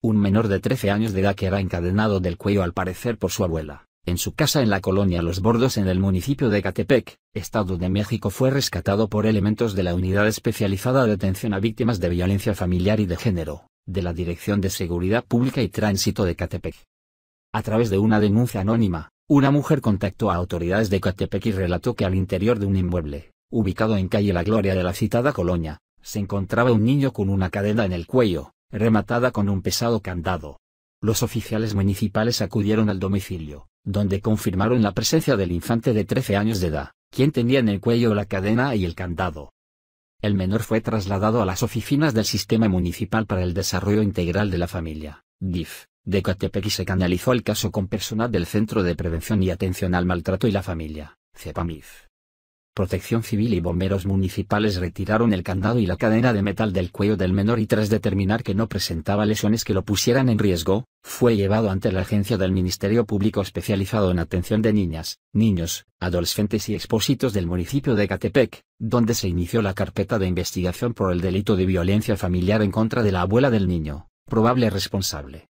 un menor de 13 años de edad que era encadenado del cuello al parecer por su abuela, en su casa en la colonia Los Bordos en el municipio de Catepec, Estado de México fue rescatado por elementos de la Unidad Especializada de Atención a Víctimas de Violencia Familiar y de Género, de la Dirección de Seguridad Pública y Tránsito de Catepec. A través de una denuncia anónima, una mujer contactó a autoridades de Catepec y relató que al interior de un inmueble, ubicado en calle La Gloria de la citada colonia, se encontraba un niño con una cadena en el cuello, rematada con un pesado candado. Los oficiales municipales acudieron al domicilio, donde confirmaron la presencia del infante de 13 años de edad, quien tenía en el cuello la cadena y el candado. El menor fue trasladado a las oficinas del Sistema Municipal para el Desarrollo Integral de la Familia, DIF, de Catepec y se canalizó el caso con personal del Centro de Prevención y Atención al Maltrato y la Familia, CEPAMIF. Protección Civil y bomberos municipales retiraron el candado y la cadena de metal del cuello del menor y tras determinar que no presentaba lesiones que lo pusieran en riesgo, fue llevado ante la agencia del Ministerio Público especializado en atención de niñas, niños, adolescentes y expósitos del municipio de Catepec, donde se inició la carpeta de investigación por el delito de violencia familiar en contra de la abuela del niño, probable responsable.